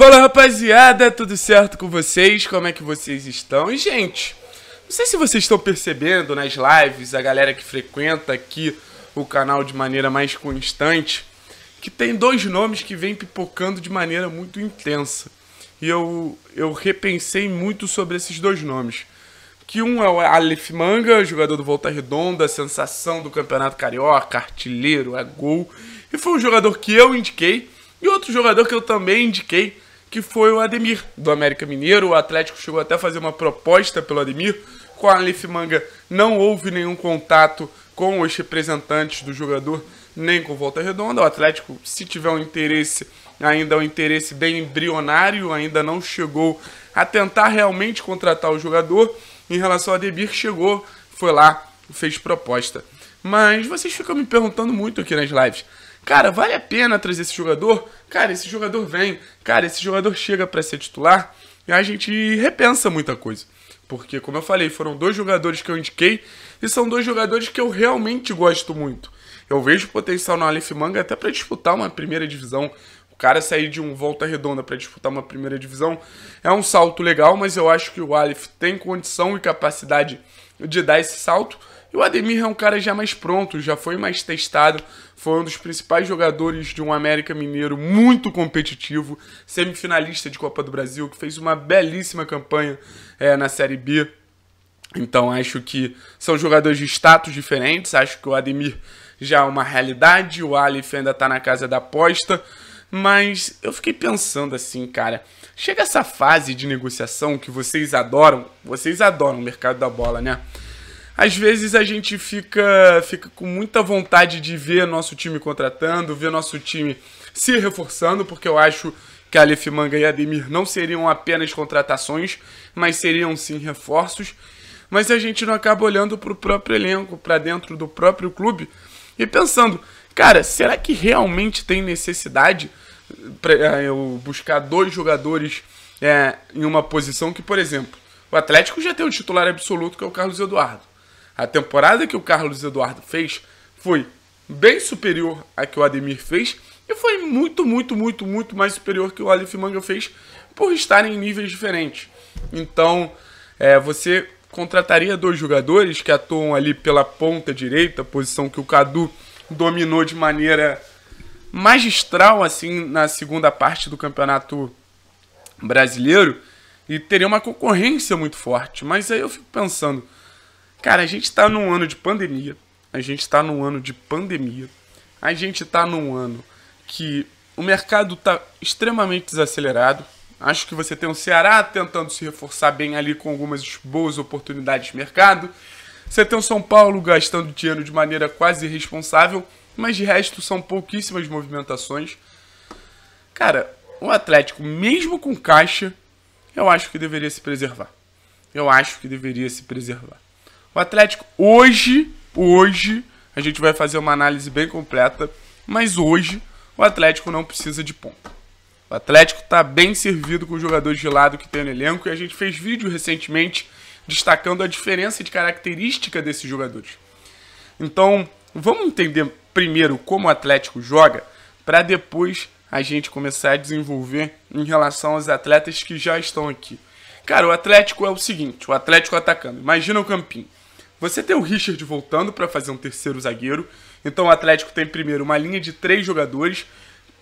Fala rapaziada, tudo certo com vocês? Como é que vocês estão? E gente, não sei se vocês estão percebendo nas lives, a galera que frequenta aqui o canal de maneira mais constante, que tem dois nomes que vem pipocando de maneira muito intensa. E eu, eu repensei muito sobre esses dois nomes. Que um é o Aleph Manga, jogador do Volta Redonda, sensação do Campeonato Carioca, artilheiro, é gol. E foi um jogador que eu indiquei. E outro jogador que eu também indiquei que foi o Ademir, do América Mineiro. O Atlético chegou até a fazer uma proposta pelo Ademir. Com a Alif Manga não houve nenhum contato com os representantes do jogador, nem com Volta Redonda. O Atlético, se tiver um interesse, ainda é um interesse bem embrionário, ainda não chegou a tentar realmente contratar o jogador. Em relação ao Ademir, que chegou, foi lá, fez proposta. Mas vocês ficam me perguntando muito aqui nas lives. Cara, vale a pena trazer esse jogador? Cara, esse jogador vem. Cara, esse jogador chega para ser titular. E a gente repensa muita coisa. Porque, como eu falei, foram dois jogadores que eu indiquei e são dois jogadores que eu realmente gosto muito. Eu vejo potencial no Aleph Manga até para disputar uma primeira divisão cara sair de um volta redonda para disputar uma primeira divisão é um salto legal, mas eu acho que o Aleph tem condição e capacidade de dar esse salto. E o Ademir é um cara já mais pronto, já foi mais testado, foi um dos principais jogadores de um América Mineiro muito competitivo, semifinalista de Copa do Brasil, que fez uma belíssima campanha é, na Série B. Então acho que são jogadores de status diferentes, acho que o Ademir já é uma realidade, o Aleph ainda está na casa da aposta. Mas eu fiquei pensando assim, cara. Chega essa fase de negociação que vocês adoram. Vocês adoram o mercado da bola, né? Às vezes a gente fica, fica com muita vontade de ver nosso time contratando, ver nosso time se reforçando, porque eu acho que Aleph Manga e Ademir não seriam apenas contratações, mas seriam sim reforços. Mas a gente não acaba olhando para o próprio elenco, para dentro do próprio clube e pensando: Cara, será que realmente tem necessidade para eh, eu buscar dois jogadores é, em uma posição que, por exemplo, o Atlético já tem um titular absoluto que é o Carlos Eduardo. A temporada que o Carlos Eduardo fez foi bem superior à que o Ademir fez e foi muito, muito, muito, muito mais superior que o Alif Manga fez por estarem em níveis diferentes. Então, é, você contrataria dois jogadores que atuam ali pela ponta direita, posição que o Cadu dominou de maneira magistral assim na segunda parte do campeonato brasileiro e teria uma concorrência muito forte. Mas aí eu fico pensando, cara, a gente está num ano de pandemia, a gente está num ano de pandemia, a gente está num ano que o mercado está extremamente desacelerado. Acho que você tem o Ceará tentando se reforçar bem ali com algumas boas oportunidades de mercado. Você tem o São Paulo gastando dinheiro de maneira quase irresponsável, mas de resto são pouquíssimas movimentações. Cara, o Atlético, mesmo com caixa, eu acho que deveria se preservar. Eu acho que deveria se preservar. O Atlético hoje, hoje, a gente vai fazer uma análise bem completa, mas hoje o Atlético não precisa de ponta. O Atlético está bem servido com os jogadores de lado que tem no elenco e a gente fez vídeo recentemente destacando a diferença de característica desses jogadores. Então, vamos entender primeiro como o Atlético joga, para depois a gente começar a desenvolver em relação aos atletas que já estão aqui. Cara, o Atlético é o seguinte: o Atlético atacando. Imagina o campinho. Você tem o Richard voltando para fazer um terceiro zagueiro. Então o Atlético tem primeiro uma linha de três jogadores: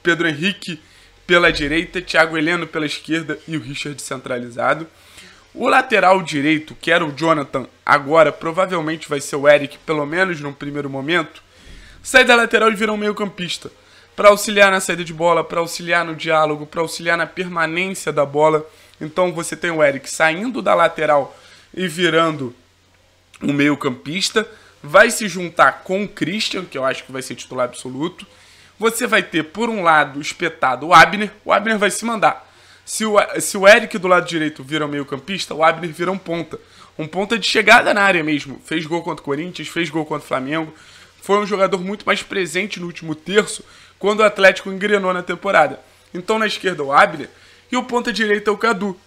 Pedro Henrique pela direita, Thiago Heleno pela esquerda e o Richard centralizado. O lateral direito, que era o Jonathan, agora provavelmente vai ser o Eric, pelo menos num primeiro momento, sai da lateral e vira um meio-campista. Para auxiliar na saída de bola, para auxiliar no diálogo, para auxiliar na permanência da bola. Então você tem o Eric saindo da lateral e virando um meio-campista. Vai se juntar com o Christian, que eu acho que vai ser titular absoluto. Você vai ter, por um lado, espetado o Abner. O Abner vai se mandar. Se o, se o Eric do lado direito vira um meio-campista, o Abner vira um ponta. Um ponta de chegada na área mesmo. Fez gol contra o Corinthians, fez gol contra o Flamengo. Foi um jogador muito mais presente no último terço, quando o Atlético engrenou na temporada. Então na esquerda o Abner e o ponta direita é o Cadu.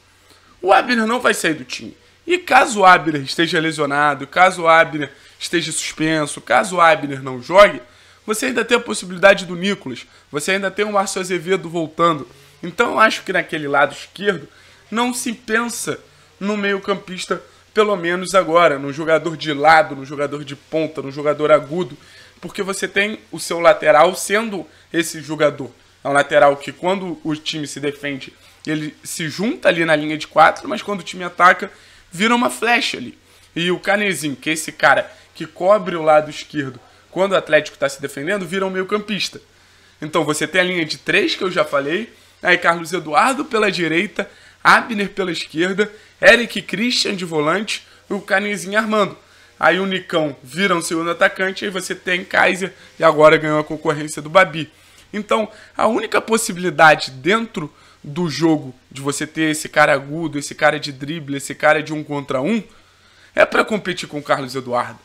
O Abner não vai sair do time. E caso o Abner esteja lesionado, caso o Abner esteja suspenso, caso o Abner não jogue, você ainda tem a possibilidade do Nicolas, você ainda tem o Márcio Azevedo voltando. Então eu acho que naquele lado esquerdo não se pensa no meio-campista, pelo menos agora, no jogador de lado, no jogador de ponta, no jogador agudo, porque você tem o seu lateral sendo esse jogador. É um lateral que quando o time se defende, ele se junta ali na linha de quatro, mas quando o time ataca, vira uma flecha ali. E o Canezinho, que é esse cara que cobre o lado esquerdo quando o Atlético está se defendendo, vira um meio campista. Então você tem a linha de três que eu já falei, Aí Carlos Eduardo pela direita, Abner pela esquerda, Eric Christian de volante e o Canizinho armando. Aí o Nicão vira um segundo atacante, aí você tem Kaiser e agora ganhou a concorrência do Babi. Então, a única possibilidade dentro do jogo de você ter esse cara agudo, esse cara de drible, esse cara de um contra um, é para competir com o Carlos Eduardo.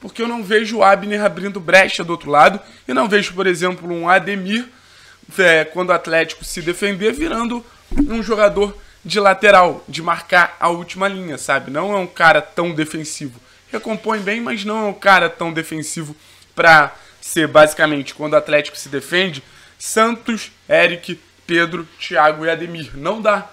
Porque eu não vejo o Abner abrindo brecha do outro lado e não vejo, por exemplo, um Ademir é, quando o Atlético se defender, virando um jogador de lateral, de marcar a última linha, sabe? Não é um cara tão defensivo. Recompõe bem, mas não é um cara tão defensivo para ser basicamente quando o Atlético se defende, Santos, Eric, Pedro, Thiago e Ademir. Não dá.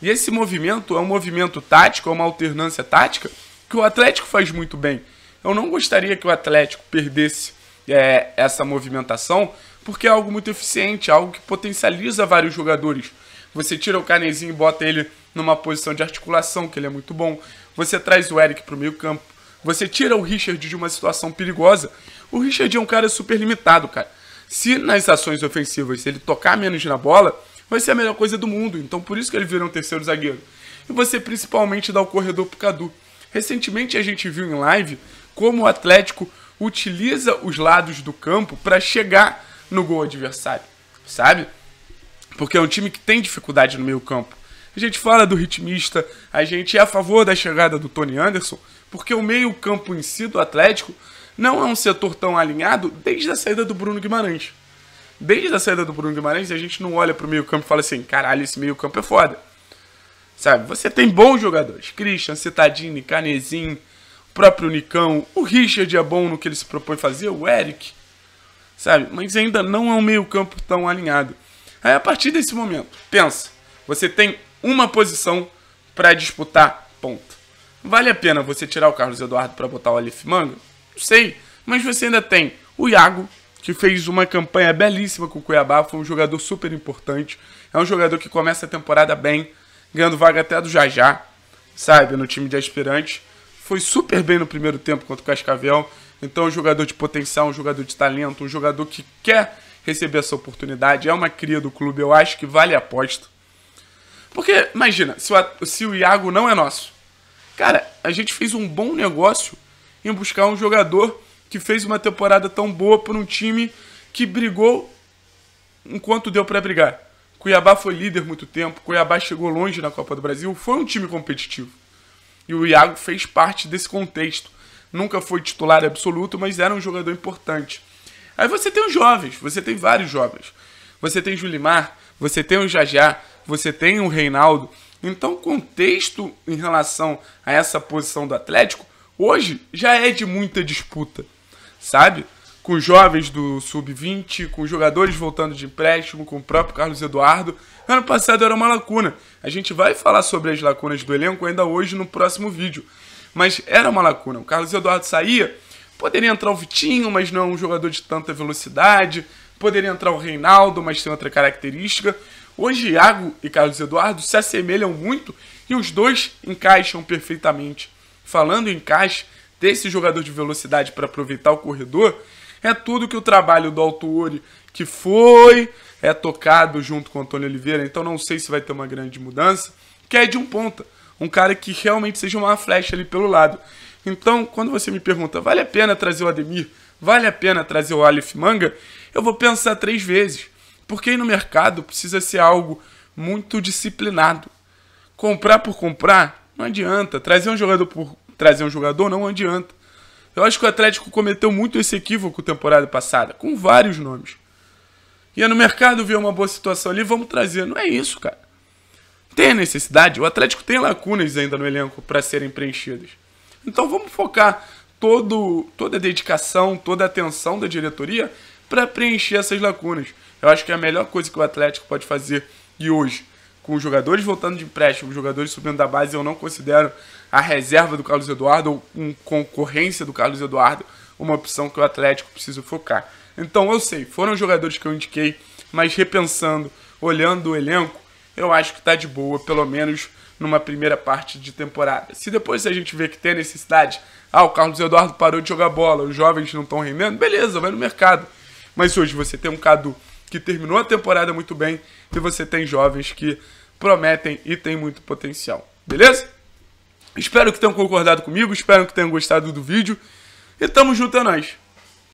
E esse movimento é um movimento tático, é uma alternância tática que o Atlético faz muito bem. Eu não gostaria que o Atlético perdesse é, essa movimentação, porque é algo muito eficiente, é algo que potencializa vários jogadores. Você tira o Canezinho e bota ele numa posição de articulação, que ele é muito bom. Você traz o Eric para o meio campo. Você tira o Richard de uma situação perigosa. O Richard é um cara super limitado, cara. Se nas ações ofensivas ele tocar menos na bola, vai ser a melhor coisa do mundo. Então por isso que ele vira um terceiro zagueiro. E você principalmente dá o corredor pro Cadu. Recentemente a gente viu em live como o Atlético utiliza os lados do campo para chegar no gol adversário, sabe? Porque é um time que tem dificuldade no meio campo. A gente fala do ritmista, a gente é a favor da chegada do Tony Anderson, porque o meio campo em si do Atlético não é um setor tão alinhado desde a saída do Bruno Guimarães. Desde a saída do Bruno Guimarães, a gente não olha para o meio campo e fala assim, caralho, esse meio campo é foda. Sabe, você tem bons jogadores, Christian, Citadini, Canezinho, o próprio Nicão, o Richard é bom no que ele se propõe fazer, o Eric, sabe? Mas ainda não é um meio-campo tão alinhado. Aí a partir desse momento, pensa, você tem uma posição para disputar, ponto. Vale a pena você tirar o Carlos Eduardo para botar o Alif Manga? Não sei, mas você ainda tem o Iago, que fez uma campanha belíssima com o Cuiabá, foi um jogador super importante. É um jogador que começa a temporada bem, ganhando vaga até do Jajá, sabe, no time de aspirantes. Foi super bem no primeiro tempo contra o Cascavel. Então, um jogador de potencial, um jogador de talento, um jogador que quer receber essa oportunidade, é uma cria do clube, eu acho que vale a aposta. Porque, imagina, se o, se o Iago não é nosso, cara, a gente fez um bom negócio em buscar um jogador que fez uma temporada tão boa por um time que brigou enquanto deu para brigar. Cuiabá foi líder muito tempo, Cuiabá chegou longe na Copa do Brasil, foi um time competitivo. E o Iago fez parte desse contexto nunca foi titular absoluto, mas era um jogador importante. Aí você tem os jovens, você tem vários jovens. Você tem o Julimar, você tem o Jajá, você tem o Reinaldo. Então, o contexto em relação a essa posição do Atlético hoje já é de muita disputa, sabe? Com jovens do sub-20, com jogadores voltando de empréstimo, com o próprio Carlos Eduardo. Ano passado era uma lacuna. A gente vai falar sobre as lacunas do elenco ainda hoje no próximo vídeo mas era uma lacuna. O Carlos Eduardo saía, poderia entrar o Vitinho, mas não é um jogador de tanta velocidade. Poderia entrar o Reinaldo, mas tem outra característica. Hoje, Iago e Carlos Eduardo se assemelham muito e os dois encaixam perfeitamente. Falando em encaixe, desse jogador de velocidade para aproveitar o corredor é tudo que o trabalho do Altuori, que foi é tocado junto com o Antônio Oliveira, então não sei se vai ter uma grande mudança, que é de um ponta um cara que realmente seja uma flecha ali pelo lado. Então, quando você me pergunta, vale a pena trazer o Ademir? Vale a pena trazer o Aleph Manga? Eu vou pensar três vezes, porque aí no mercado precisa ser algo muito disciplinado. Comprar por comprar não adianta, trazer um jogador por trazer um jogador não adianta. Eu acho que o Atlético cometeu muito esse equívoco temporada passada, com vários nomes. e é no mercado, via uma boa situação ali, vamos trazer. Não é isso, cara. Tem necessidade. O Atlético tem lacunas ainda no elenco para serem preenchidas. Então vamos focar todo, toda a dedicação, toda a atenção da diretoria para preencher essas lacunas. Eu acho que é a melhor coisa que o Atlético pode fazer e hoje, com os jogadores voltando de empréstimo, os jogadores subindo da base, eu não considero a reserva do Carlos Eduardo ou um concorrência do Carlos Eduardo uma opção que o Atlético precisa focar. Então eu sei, foram jogadores que eu indiquei, mas repensando, olhando o elenco, eu acho que tá de boa, pelo menos numa primeira parte de temporada. Se depois a gente vê que tem necessidade, ah, o Carlos Eduardo parou de jogar bola, os jovens não estão rendendo, beleza, vai no mercado. Mas hoje você tem um Cadu que terminou a temporada muito bem e você tem jovens que prometem e tem muito potencial, beleza? Espero que tenham concordado comigo, espero que tenham gostado do vídeo e tamo junto a é nós.